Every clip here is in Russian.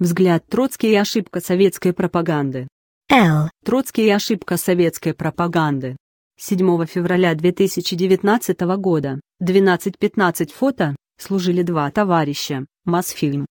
Взгляд Троцкий и ошибка советской пропаганды. Л. Троцкий и ошибка советской пропаганды. 7 февраля 2019 года, 12.15 фото, служили два товарища, Мосфильм.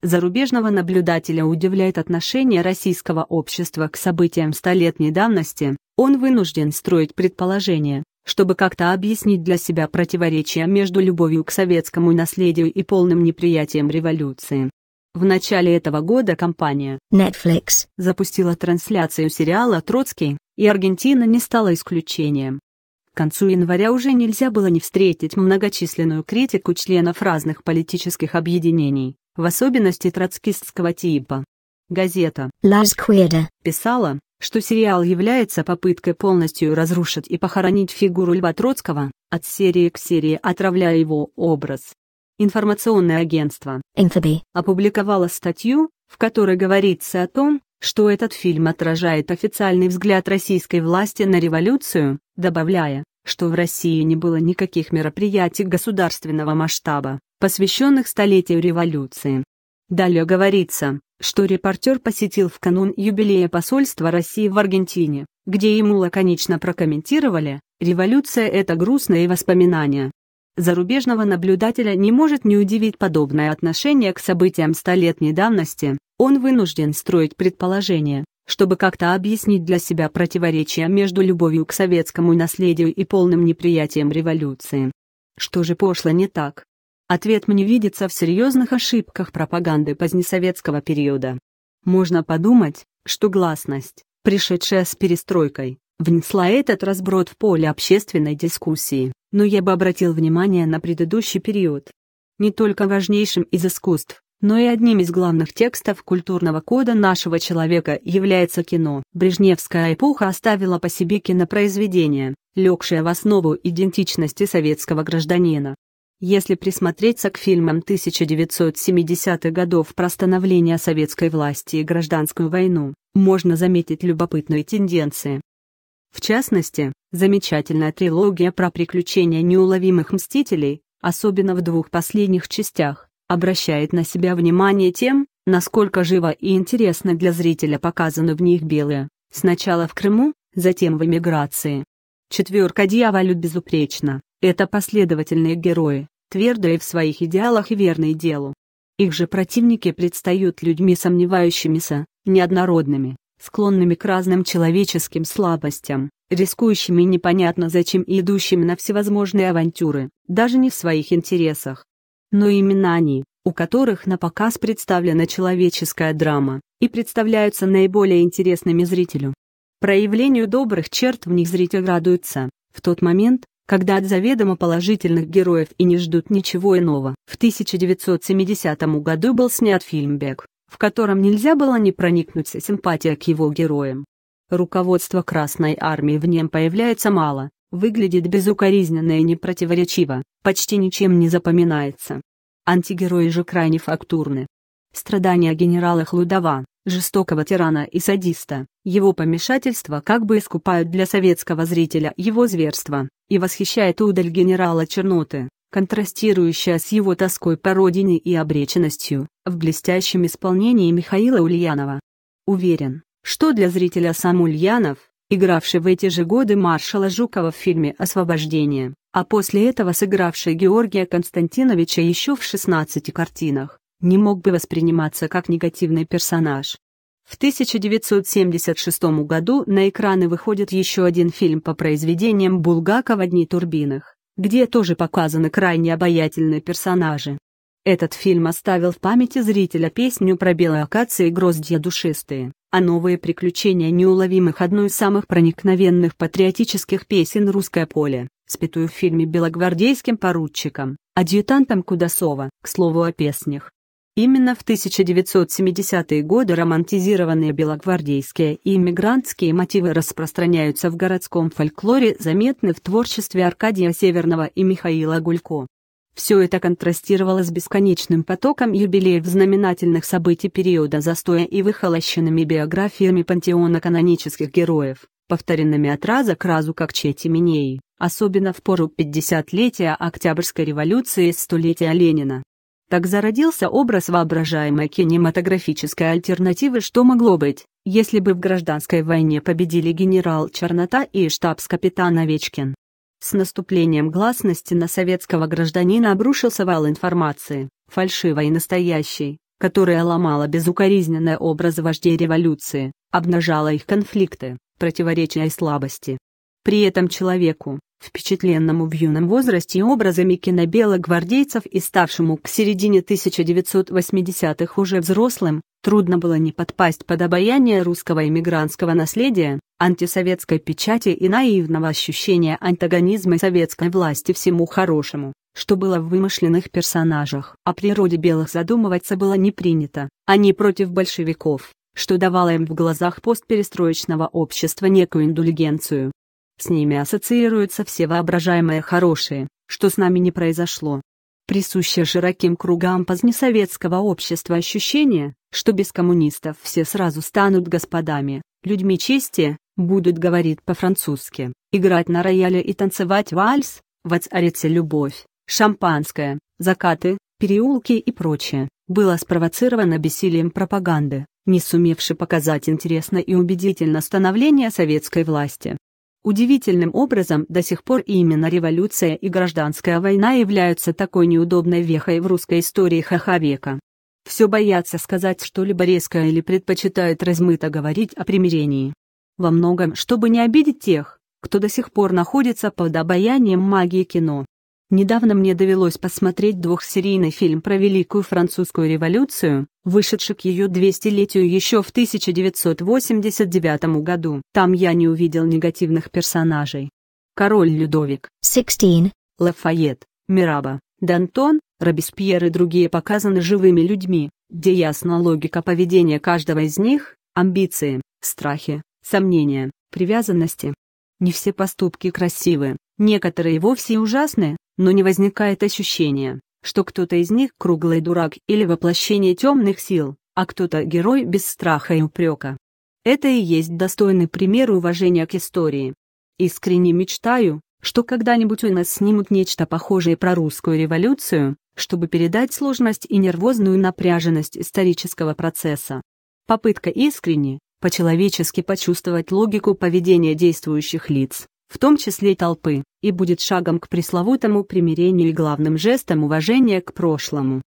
Зарубежного наблюдателя удивляет отношение российского общества к событиям столетней давности, он вынужден строить предположения, чтобы как-то объяснить для себя противоречия между любовью к советскому наследию и полным неприятием революции. В начале этого года компания Netflix запустила трансляцию сериала «Троцкий», и Аргентина не стала исключением. К концу января уже нельзя было не встретить многочисленную критику членов разных политических объединений, в особенности троцкистского типа. Газета «Las Queda» писала, что сериал является попыткой полностью разрушить и похоронить фигуру Льва Троцкого, от серии к серии отравляя его образ. Информационное агентство Infobi. опубликовало статью, в которой говорится о том, что этот фильм отражает официальный взгляд российской власти на революцию, добавляя, что в России не было никаких мероприятий государственного масштаба, посвященных столетию революции. Далее говорится, что репортер посетил в канун юбилея посольства России в Аргентине, где ему лаконично прокомментировали, революция – это грустные воспоминания, Зарубежного наблюдателя не может не удивить подобное отношение к событиям столетней давности, он вынужден строить предположения, чтобы как-то объяснить для себя противоречия между любовью к советскому наследию и полным неприятием революции. Что же пошло не так? Ответ мне видится в серьезных ошибках пропаганды позднесоветского периода. Можно подумать, что гласность, пришедшая с перестройкой, внесла этот разброд в поле общественной дискуссии но я бы обратил внимание на предыдущий период. Не только важнейшим из искусств, но и одним из главных текстов культурного кода нашего человека является кино. Брежневская эпоха оставила по себе кинопроизведение, легшее в основу идентичности советского гражданина. Если присмотреться к фильмам 1970-х годов про становление советской власти и гражданскую войну, можно заметить любопытные тенденции. В частности, замечательная трилогия про приключения неуловимых мстителей, особенно в двух последних частях, обращает на себя внимание тем, насколько живо и интересно для зрителя показаны в них белые, сначала в Крыму, затем в эмиграции. Четверка дьяволю безупречно, это последовательные герои, твердые в своих идеалах и верные делу. Их же противники предстают людьми сомневающимися, неоднородными, склонными к разным человеческим слабостям, рискующими непонятно зачем и идущими на всевозможные авантюры, даже не в своих интересах. Но именно они, у которых на показ представлена человеческая драма, и представляются наиболее интересными зрителю. Проявлению добрых черт в них зритель радуется, в тот момент, когда от заведомо положительных героев и не ждут ничего иного. В 1970 году был снят фильм «Бег», в котором нельзя было не проникнуться симпатия к его героям. Руководство Красной Армии в нем появляется мало, выглядит безукоризненно и непротиворечиво, почти ничем не запоминается. Антигерои же крайне фактурны. Страдания генерала Хлудова, жестокого тирана и садиста, его помешательства как бы искупают для советского зрителя его зверство, и восхищает удаль генерала Черноты, контрастирующая с его тоской по родине и обреченностью, в блестящем исполнении Михаила Ульянова. Уверен, что для зрителя сам Ульянов, игравший в эти же годы маршала Жукова в фильме «Освобождение», а после этого сыгравший Георгия Константиновича еще в 16 картинах, не мог бы восприниматься как негативный персонаж. В 1976 году на экраны выходит еще один фильм по произведениям Булгакова «Дни турбиных» где тоже показаны крайне обаятельные персонажи. Этот фильм оставил в памяти зрителя песню про белые акации и гроздья душистые, а новые приключения неуловимых одну из самых проникновенных патриотических песен «Русское поле», спятую в фильме белогвардейским поручиком, адъютантом Кудасова. К слову о песнях, Именно в 1970-е годы романтизированные белогвардейские и иммигрантские мотивы распространяются в городском фольклоре, заметны в творчестве Аркадия Северного и Михаила Гулько. Все это контрастировало с бесконечным потоком юбилеев знаменательных событий периода застоя и выхолощенными биографиями пантеона канонических героев, повторенными от раза к разу как чети Минеи, особенно в пору 50-летия Октябрьской революции и столетия Ленина. Так зародился образ воображаемой кинематографической альтернативы «Что могло быть?», если бы в гражданской войне победили генерал Чернота и штабс-капитан Овечкин. С наступлением гласности на советского гражданина обрушился вал информации, фальшивой и настоящей, которая ломала безукоризненный образ вождей революции, обнажала их конфликты, противоречия и слабости. При этом человеку, впечатленному в юном возрасте образами кинобелых гвардейцев и ставшему к середине 1980-х уже взрослым, трудно было не подпасть под обаяние русского эмигрантского наследия, антисоветской печати и наивного ощущения антагонизма советской власти всему хорошему, что было в вымышленных персонажах. О природе белых задумываться было не принято, они а против большевиков, что давало им в глазах постперестроечного общества некую индульгенцию. С ними ассоциируются все воображаемое хорошее, что с нами не произошло. Присущее широким кругам позднесоветского общества ощущение, что без коммунистов все сразу станут господами, людьми чести, будут говорить по-французски, играть на рояле и танцевать вальс, воцарится любовь, шампанское, закаты, переулки и прочее, было спровоцировано бессилием пропаганды, не сумевшей показать интересно и убедительно становление советской власти. Удивительным образом до сих пор именно революция и гражданская война являются такой неудобной вехой в русской истории века. Все боятся сказать что-либо резкое или предпочитают размыто говорить о примирении. Во многом, чтобы не обидеть тех, кто до сих пор находится под обаянием магии кино. Недавно мне довелось посмотреть двухсерийный фильм про Великую Французскую революцию, вышедший к ее 200-летию еще в 1989 году. Там я не увидел негативных персонажей. Король Людовик, 16, Лафайет, Мираба, Дантон, Робеспьер и другие показаны живыми людьми, где ясна логика поведения каждого из них, амбиции, страхи, сомнения, привязанности. Не все поступки красивы, некоторые вовсе ужасны, но не возникает ощущения, что кто-то из них круглый дурак или воплощение темных сил, а кто-то герой без страха и упрека. Это и есть достойный пример уважения к истории. Искренне мечтаю, что когда-нибудь у нас снимут нечто похожее про русскую революцию, чтобы передать сложность и нервозную напряженность исторического процесса. Попытка искренне, по-человечески почувствовать логику поведения действующих лиц, в том числе толпы, и будет шагом к пресловутому примирению и главным жестом уважения к прошлому.